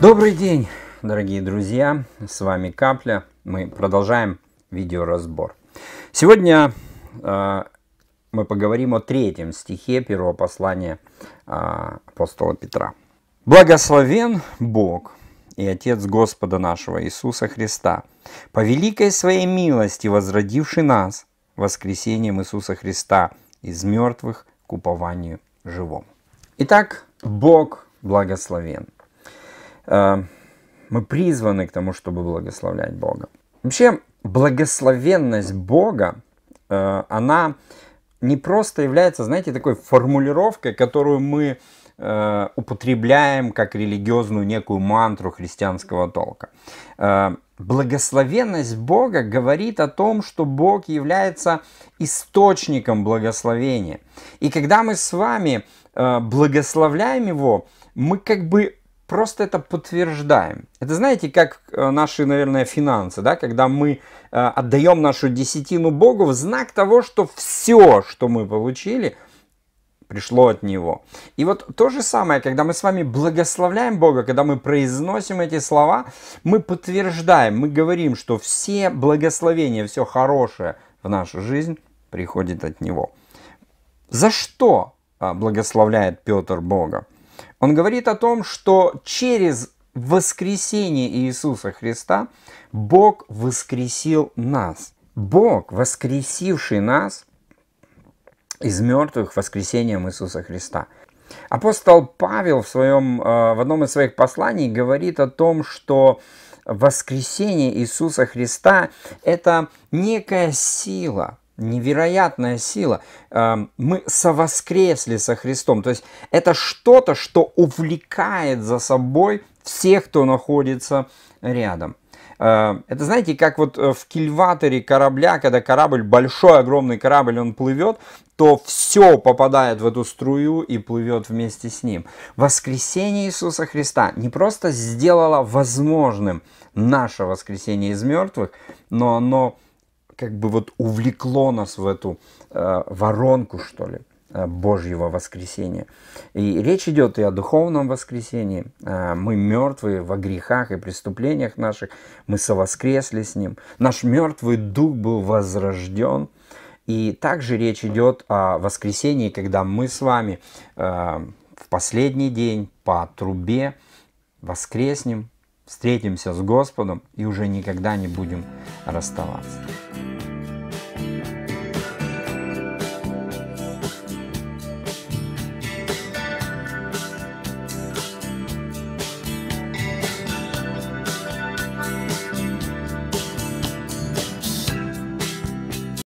Добрый день, дорогие друзья! С вами Капля. Мы продолжаем видеоразбор. Сегодня э, мы поговорим о третьем стихе первого послания э, апостола Петра. «Благословен Бог и Отец Господа нашего Иисуса Христа, по великой своей милости возродивший нас воскресением Иисуса Христа из мертвых к упованию живому». Итак, Бог благословен – Э, мы призваны к тому, чтобы благословлять Бога. Вообще, благословенность Бога, э, она не просто является, знаете, такой формулировкой, которую мы э, употребляем как религиозную некую мантру христианского толка. Благословенность Бога говорит о том, что Бог является источником благословения. И когда мы с вами благословляем Его, мы как бы просто это подтверждаем. Это знаете, как э, наши, наверное, финансы, да, когда мы э, отдаем нашу десятину Богу в знак того, что все, что мы получили, пришло от Него. И вот то же самое, когда мы с вами благословляем Бога, когда мы произносим эти слова, мы подтверждаем, мы говорим, что все благословения, все хорошее в нашу жизнь приходит от Него. За что а, благословляет Петр Бога? Он говорит о том, что через воскресение Иисуса Христа Бог воскресил нас. Бог, воскресивший нас из мертвых воскресением Иисуса Христа. Апостол Павел в, своем, э, в одном из своих посланий говорит о том, что воскресение Иисуса Христа – это некая сила – невероятная сила. Эм, мы совоскресли со Христом. То есть это что-то, что увлекает за собой всех, кто находится рядом. Эм, это знаете, как вот э, в кильваторе корабля, когда корабль, большой огромный корабль, он плывет, то все попадает в эту струю и плывет вместе с ним. Воскресение Иисуса Христа не просто сделало возможным наше воскресение из мертвых, но оно как бы вот увлекло нас в эту э, воронку, что ли, э, Божьего воскресения. И речь идет и о духовном воскресении. Э, мы мертвые во грехах и преступлениях наших, мы совоскресли с Ним. Наш мертвый дух был возрожден. И также речь идет о воскресении, когда мы с вами э, в последний день по трубе воскреснем встретимся с Господом и уже никогда не будем расставаться.